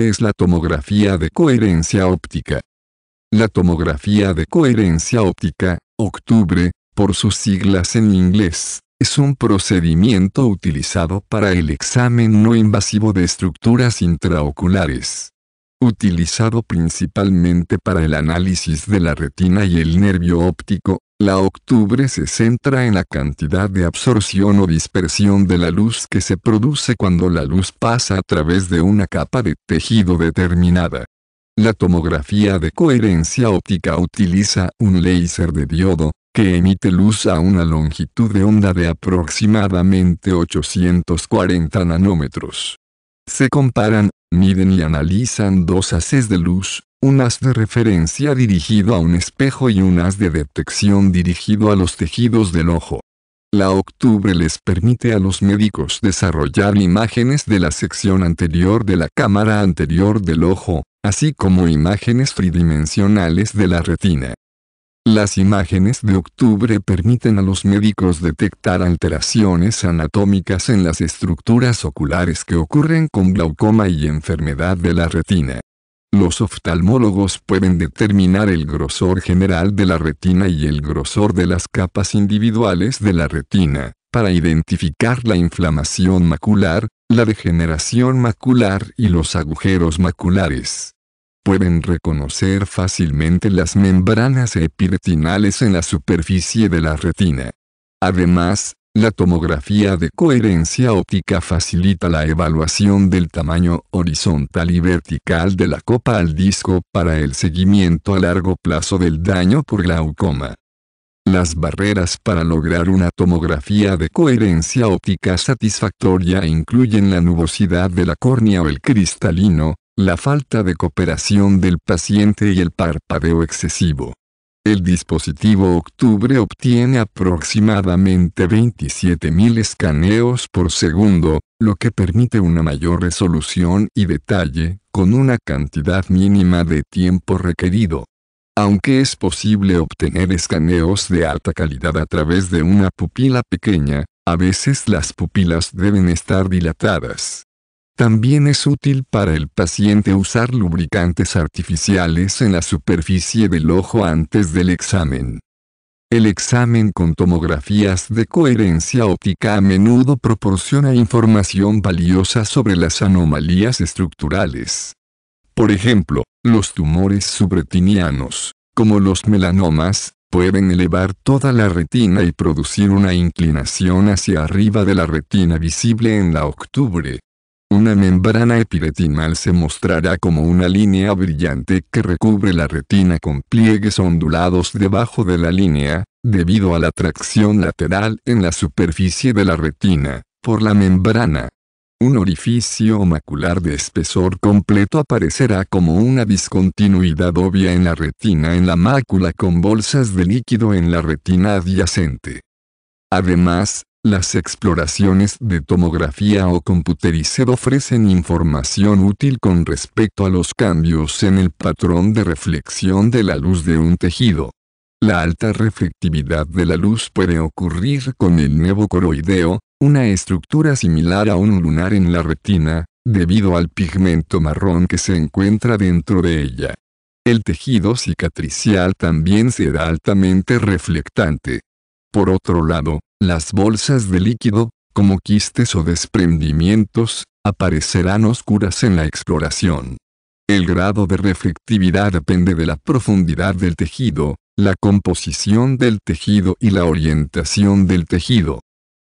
es la tomografía de coherencia óptica. La tomografía de coherencia óptica, octubre, por sus siglas en inglés, es un procedimiento utilizado para el examen no invasivo de estructuras intraoculares. Utilizado principalmente para el análisis de la retina y el nervio óptico, la octubre se centra en la cantidad de absorción o dispersión de la luz que se produce cuando la luz pasa a través de una capa de tejido determinada. La tomografía de coherencia óptica utiliza un láser de diodo, que emite luz a una longitud de onda de aproximadamente 840 nanómetros. Se comparan, miden y analizan dos haces de luz, un haz de referencia dirigido a un espejo y un haz de detección dirigido a los tejidos del ojo. La octubre les permite a los médicos desarrollar imágenes de la sección anterior de la cámara anterior del ojo, así como imágenes tridimensionales de la retina. Las imágenes de octubre permiten a los médicos detectar alteraciones anatómicas en las estructuras oculares que ocurren con glaucoma y enfermedad de la retina. Los oftalmólogos pueden determinar el grosor general de la retina y el grosor de las capas individuales de la retina, para identificar la inflamación macular, la degeneración macular y los agujeros maculares. Pueden reconocer fácilmente las membranas epiretinales en la superficie de la retina. Además, la tomografía de coherencia óptica facilita la evaluación del tamaño horizontal y vertical de la copa al disco para el seguimiento a largo plazo del daño por glaucoma. Las barreras para lograr una tomografía de coherencia óptica satisfactoria incluyen la nubosidad de la córnea o el cristalino, la falta de cooperación del paciente y el parpadeo excesivo. El dispositivo Octubre obtiene aproximadamente 27.000 escaneos por segundo, lo que permite una mayor resolución y detalle, con una cantidad mínima de tiempo requerido. Aunque es posible obtener escaneos de alta calidad a través de una pupila pequeña, a veces las pupilas deben estar dilatadas. También es útil para el paciente usar lubricantes artificiales en la superficie del ojo antes del examen. El examen con tomografías de coherencia óptica a menudo proporciona información valiosa sobre las anomalías estructurales. Por ejemplo, los tumores subretinianos, como los melanomas, pueden elevar toda la retina y producir una inclinación hacia arriba de la retina visible en la octubre, una membrana epiretinal se mostrará como una línea brillante que recubre la retina con pliegues ondulados debajo de la línea, debido a la tracción lateral en la superficie de la retina, por la membrana. Un orificio macular de espesor completo aparecerá como una discontinuidad obvia en la retina en la mácula con bolsas de líquido en la retina adyacente. Además, las exploraciones de tomografía o computerized ofrecen información útil con respecto a los cambios en el patrón de reflexión de la luz de un tejido. La alta reflectividad de la luz puede ocurrir con el nuevo coroideo, una estructura similar a un lunar en la retina, debido al pigmento marrón que se encuentra dentro de ella. El tejido cicatricial también será altamente reflectante. Por otro lado, las bolsas de líquido, como quistes o desprendimientos, aparecerán oscuras en la exploración. El grado de reflectividad depende de la profundidad del tejido, la composición del tejido y la orientación del tejido.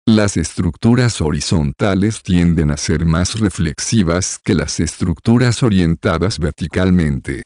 Las estructuras horizontales tienden a ser más reflexivas que las estructuras orientadas verticalmente.